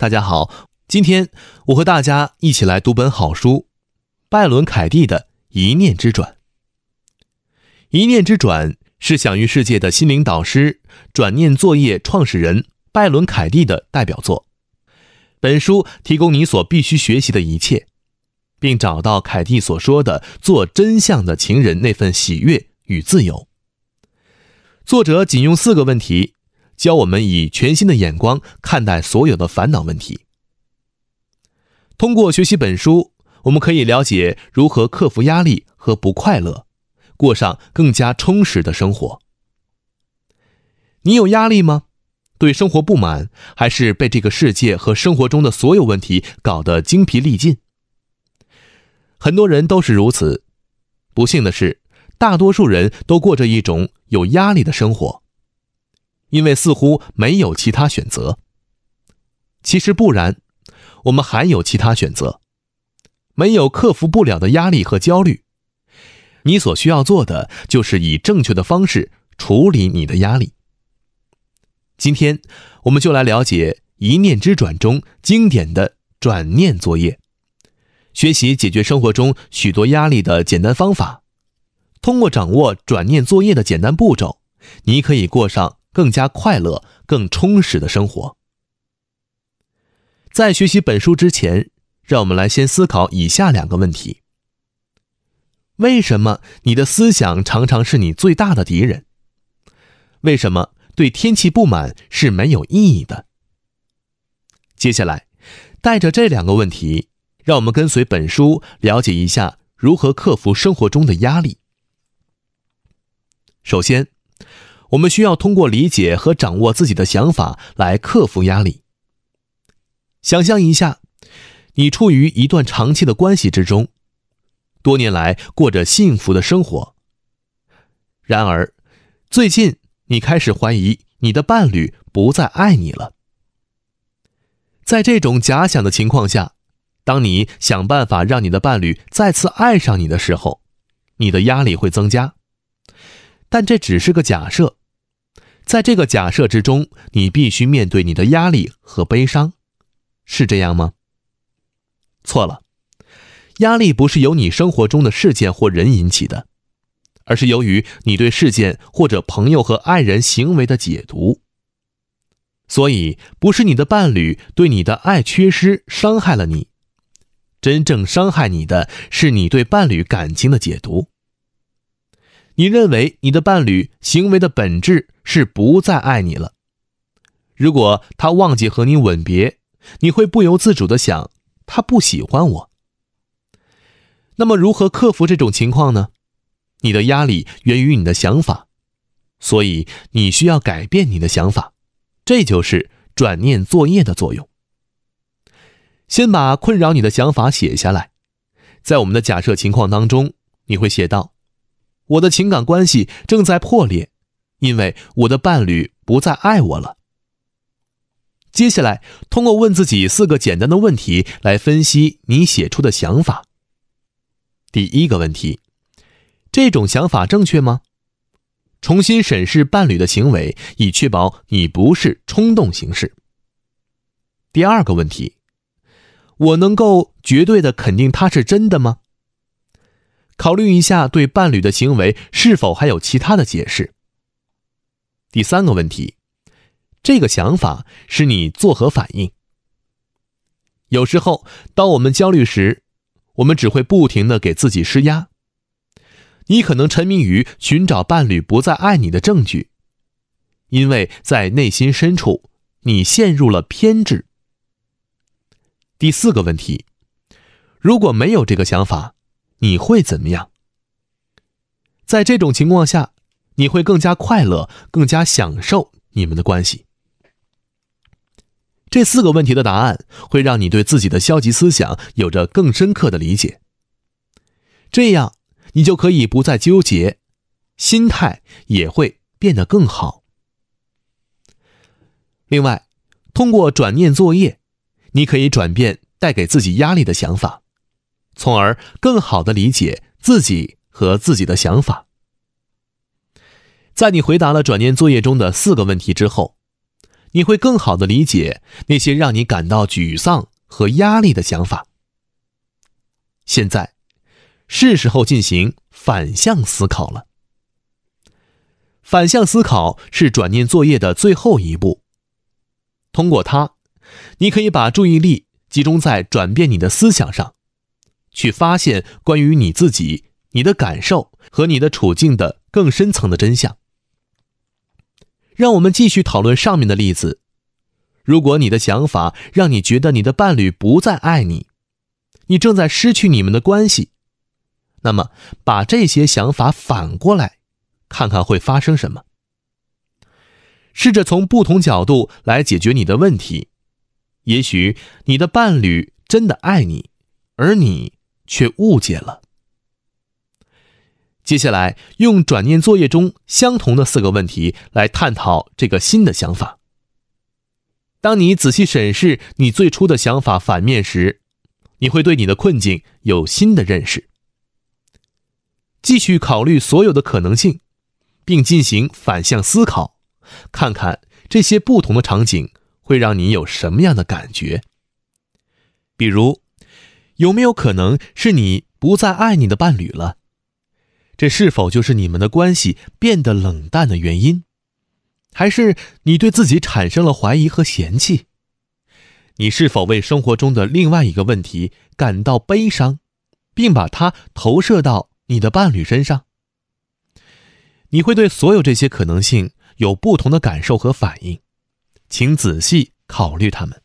大家好，今天我和大家一起来读本好书——拜伦·凯蒂的《一念之转》。《一念之转》是享誉世界的心灵导师、转念作业创始人拜伦·凯蒂的代表作。本书提供你所必须学习的一切，并找到凯蒂所说的“做真相的情人”那份喜悦与自由。作者仅用四个问题。教我们以全新的眼光看待所有的烦恼问题。通过学习本书，我们可以了解如何克服压力和不快乐，过上更加充实的生活。你有压力吗？对生活不满，还是被这个世界和生活中的所有问题搞得精疲力尽？很多人都是如此。不幸的是，大多数人都过着一种有压力的生活。因为似乎没有其他选择，其实不然，我们还有其他选择，没有克服不了的压力和焦虑。你所需要做的就是以正确的方式处理你的压力。今天，我们就来了解《一念之转》中经典的转念作业，学习解决生活中许多压力的简单方法。通过掌握转念作业的简单步骤，你可以过上。更加快乐、更充实的生活。在学习本书之前，让我们来先思考以下两个问题：为什么你的思想常常是你最大的敌人？为什么对天气不满是没有意义的？接下来，带着这两个问题，让我们跟随本书了解一下如何克服生活中的压力。首先。我们需要通过理解和掌握自己的想法来克服压力。想象一下，你处于一段长期的关系之中，多年来过着幸福的生活。然而，最近你开始怀疑你的伴侣不再爱你了。在这种假想的情况下，当你想办法让你的伴侣再次爱上你的时候，你的压力会增加。但这只是个假设。在这个假设之中，你必须面对你的压力和悲伤，是这样吗？错了，压力不是由你生活中的事件或人引起的，而是由于你对事件或者朋友和爱人行为的解读。所以，不是你的伴侣对你的爱缺失伤害了你，真正伤害你的是你对伴侣感情的解读。你认为你的伴侣行为的本质是不再爱你了。如果他忘记和你吻别，你会不由自主的想他不喜欢我。那么如何克服这种情况呢？你的压力源于你的想法，所以你需要改变你的想法，这就是转念作业的作用。先把困扰你的想法写下来，在我们的假设情况当中，你会写到。我的情感关系正在破裂，因为我的伴侣不再爱我了。接下来，通过问自己四个简单的问题来分析你写出的想法。第一个问题：这种想法正确吗？重新审视伴侣的行为，以确保你不是冲动行事。第二个问题：我能够绝对的肯定他是真的吗？考虑一下，对伴侣的行为是否还有其他的解释？第三个问题，这个想法使你作何反应？有时候，当我们焦虑时，我们只会不停的给自己施压。你可能沉迷于寻找伴侣不再爱你的证据，因为在内心深处，你陷入了偏执。第四个问题，如果没有这个想法。你会怎么样？在这种情况下，你会更加快乐，更加享受你们的关系。这四个问题的答案会让你对自己的消极思想有着更深刻的理解，这样你就可以不再纠结，心态也会变得更好。另外，通过转念作业，你可以转变带给自己压力的想法。从而更好的理解自己和自己的想法。在你回答了转念作业中的四个问题之后，你会更好的理解那些让你感到沮丧和压力的想法。现在，是时候进行反向思考了。反向思考是转念作业的最后一步。通过它，你可以把注意力集中在转变你的思想上。去发现关于你自己、你的感受和你的处境的更深层的真相。让我们继续讨论上面的例子：如果你的想法让你觉得你的伴侣不再爱你，你正在失去你们的关系，那么把这些想法反过来，看看会发生什么。试着从不同角度来解决你的问题。也许你的伴侣真的爱你，而你。却误解了。接下来，用转念作业中相同的四个问题来探讨这个新的想法。当你仔细审视你最初的想法反面时，你会对你的困境有新的认识。继续考虑所有的可能性，并进行反向思考，看看这些不同的场景会让你有什么样的感觉，比如。有没有可能是你不再爱你的伴侣了？这是否就是你们的关系变得冷淡的原因？还是你对自己产生了怀疑和嫌弃？你是否为生活中的另外一个问题感到悲伤，并把它投射到你的伴侣身上？你会对所有这些可能性有不同的感受和反应，请仔细考虑它们。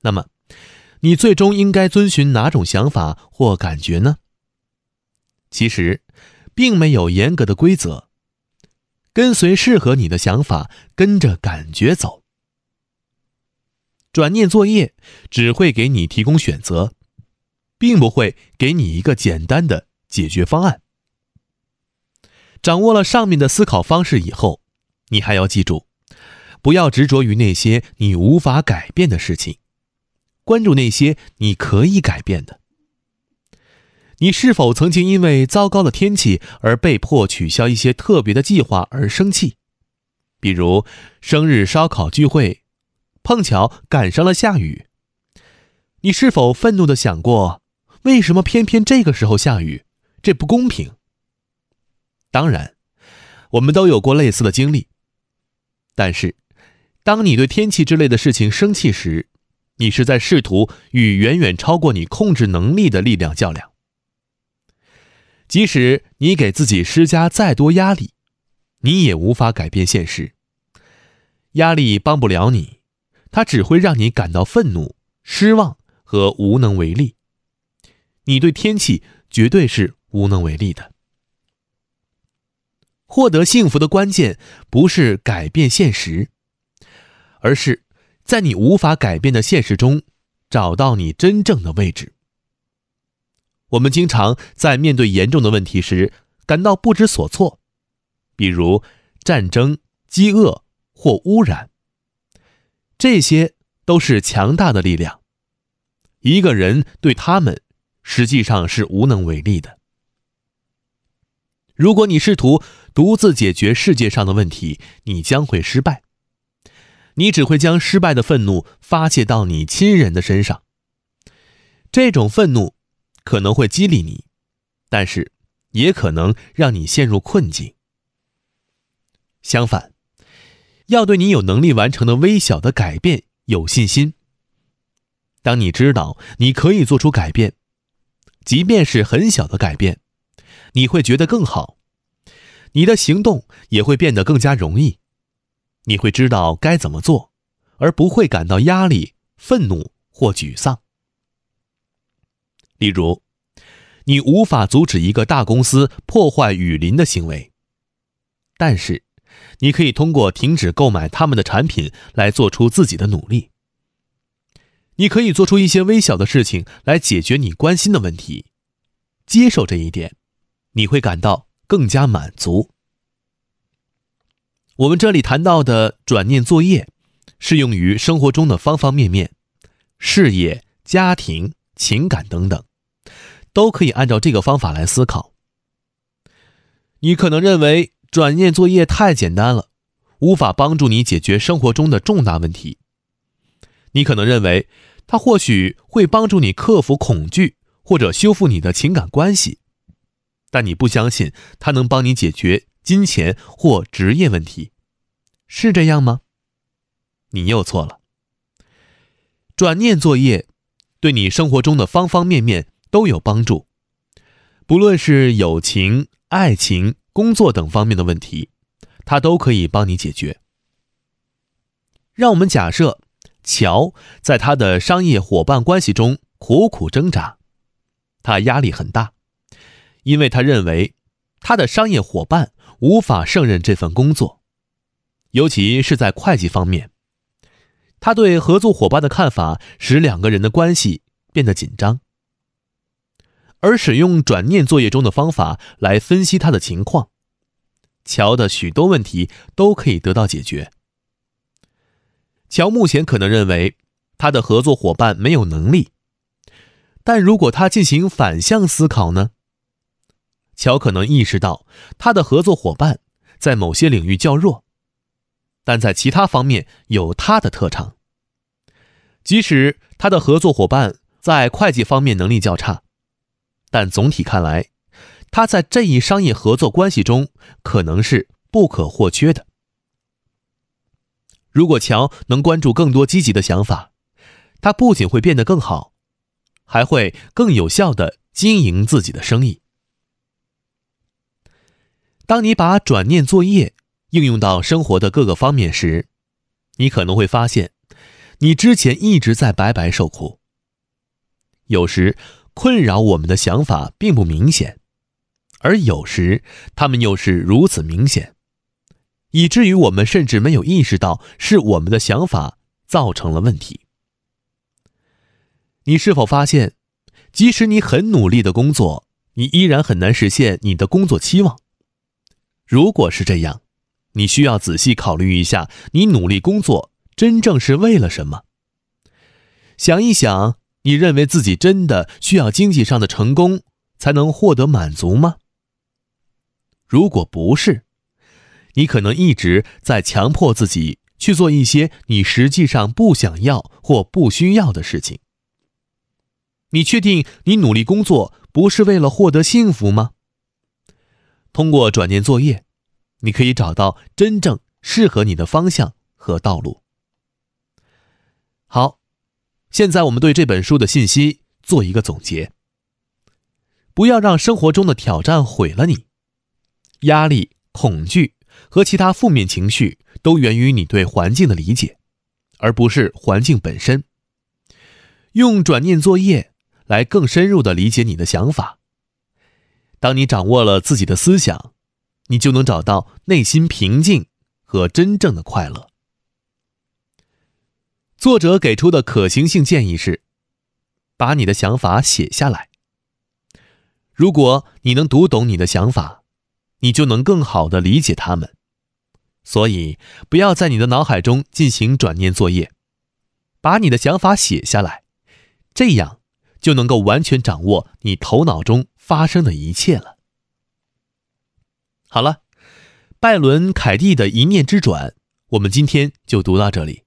那么？你最终应该遵循哪种想法或感觉呢？其实，并没有严格的规则，跟随适合你的想法，跟着感觉走。转念作业只会给你提供选择，并不会给你一个简单的解决方案。掌握了上面的思考方式以后，你还要记住，不要执着于那些你无法改变的事情。关注那些你可以改变的。你是否曾经因为糟糕的天气而被迫取消一些特别的计划而生气？比如生日烧烤聚会，碰巧赶上了下雨。你是否愤怒的想过，为什么偏偏这个时候下雨？这不公平。当然，我们都有过类似的经历。但是，当你对天气之类的事情生气时，你是在试图与远远超过你控制能力的力量较量，即使你给自己施加再多压力，你也无法改变现实。压力帮不了你，它只会让你感到愤怒、失望和无能为力。你对天气绝对是无能为力的。获得幸福的关键不是改变现实，而是。在你无法改变的现实中，找到你真正的位置。我们经常在面对严重的问题时感到不知所措，比如战争、饥饿或污染。这些都是强大的力量，一个人对他们实际上是无能为力的。如果你试图独自解决世界上的问题，你将会失败。你只会将失败的愤怒发泄到你亲人的身上，这种愤怒可能会激励你，但是也可能让你陷入困境。相反，要对你有能力完成的微小的改变有信心。当你知道你可以做出改变，即便是很小的改变，你会觉得更好，你的行动也会变得更加容易。你会知道该怎么做，而不会感到压力、愤怒或沮丧。例如，你无法阻止一个大公司破坏雨林的行为，但是你可以通过停止购买他们的产品来做出自己的努力。你可以做出一些微小的事情来解决你关心的问题。接受这一点，你会感到更加满足。我们这里谈到的转念作业，适用于生活中的方方面面，事业、家庭、情感等等，都可以按照这个方法来思考。你可能认为转念作业太简单了，无法帮助你解决生活中的重大问题。你可能认为它或许会帮助你克服恐惧或者修复你的情感关系，但你不相信它能帮你解决。金钱或职业问题，是这样吗？你又错了。转念作业，对你生活中的方方面面都有帮助，不论是友情、爱情、工作等方面的问题，它都可以帮你解决。让我们假设，乔在他的商业伙伴关系中苦苦挣扎，他压力很大，因为他认为他的商业伙伴。无法胜任这份工作，尤其是在会计方面。他对合作伙伴的看法使两个人的关系变得紧张。而使用转念作业中的方法来分析他的情况，乔的许多问题都可以得到解决。乔目前可能认为他的合作伙伴没有能力，但如果他进行反向思考呢？乔可能意识到，他的合作伙伴在某些领域较弱，但在其他方面有他的特长。即使他的合作伙伴在会计方面能力较差，但总体看来，他在这一商业合作关系中可能是不可或缺的。如果乔能关注更多积极的想法，他不仅会变得更好，还会更有效地经营自己的生意。当你把转念作业应用到生活的各个方面时，你可能会发现，你之前一直在白白受苦。有时困扰我们的想法并不明显，而有时他们又是如此明显，以至于我们甚至没有意识到是我们的想法造成了问题。你是否发现，即使你很努力的工作，你依然很难实现你的工作期望？如果是这样，你需要仔细考虑一下，你努力工作真正是为了什么？想一想，你认为自己真的需要经济上的成功才能获得满足吗？如果不是，你可能一直在强迫自己去做一些你实际上不想要或不需要的事情。你确定你努力工作不是为了获得幸福吗？通过转念作业，你可以找到真正适合你的方向和道路。好，现在我们对这本书的信息做一个总结。不要让生活中的挑战毁了你。压力、恐惧和其他负面情绪都源于你对环境的理解，而不是环境本身。用转念作业来更深入的理解你的想法。当你掌握了自己的思想，你就能找到内心平静和真正的快乐。作者给出的可行性建议是：把你的想法写下来。如果你能读懂你的想法，你就能更好的理解他们。所以，不要在你的脑海中进行转念作业，把你的想法写下来，这样就能够完全掌握你头脑中。发生的一切了。好了，拜伦·凯蒂的一念之转，我们今天就读到这里。